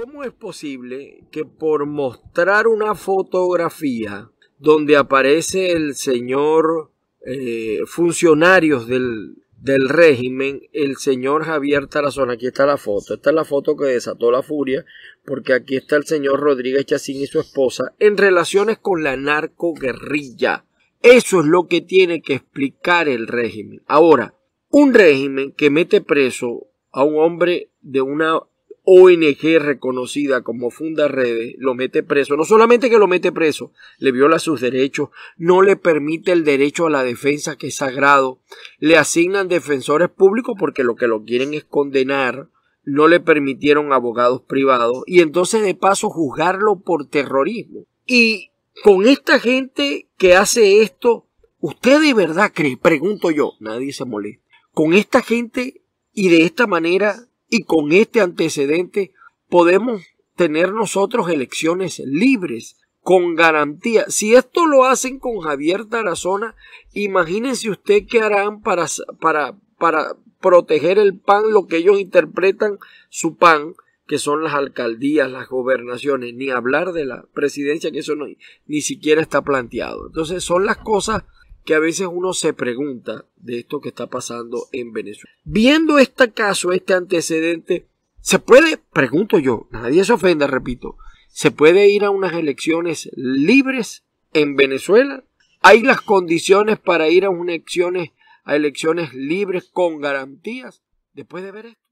¿Cómo es posible que por mostrar una fotografía donde aparece el señor eh, funcionarios del, del régimen, el señor Javier Tarazona, aquí está la foto, esta es la foto que desató la furia, porque aquí está el señor Rodríguez Chacín y su esposa en relaciones con la narcoguerrilla. Eso es lo que tiene que explicar el régimen. Ahora, un régimen que mete preso a un hombre de una ONG reconocida como Funda Redes lo mete preso. No solamente que lo mete preso, le viola sus derechos, no le permite el derecho a la defensa que es sagrado, le asignan defensores públicos porque lo que lo quieren es condenar, no le permitieron abogados privados y entonces de paso juzgarlo por terrorismo. Y con esta gente que hace esto, ¿usted de verdad cree? Pregunto yo, nadie se molesta. Con esta gente y de esta manera y con este antecedente podemos tener nosotros elecciones libres, con garantía. Si esto lo hacen con Javier Tarazona, imagínense usted qué harán para, para, para proteger el PAN, lo que ellos interpretan su PAN, que son las alcaldías, las gobernaciones, ni hablar de la presidencia, que eso no, ni siquiera está planteado. Entonces son las cosas que a veces uno se pregunta de esto que está pasando en Venezuela. Viendo este caso, este antecedente, se puede, pregunto yo, nadie se ofenda, repito, se puede ir a unas elecciones libres en Venezuela. ¿Hay las condiciones para ir a unas elecciones, a elecciones libres con garantías después de ver esto?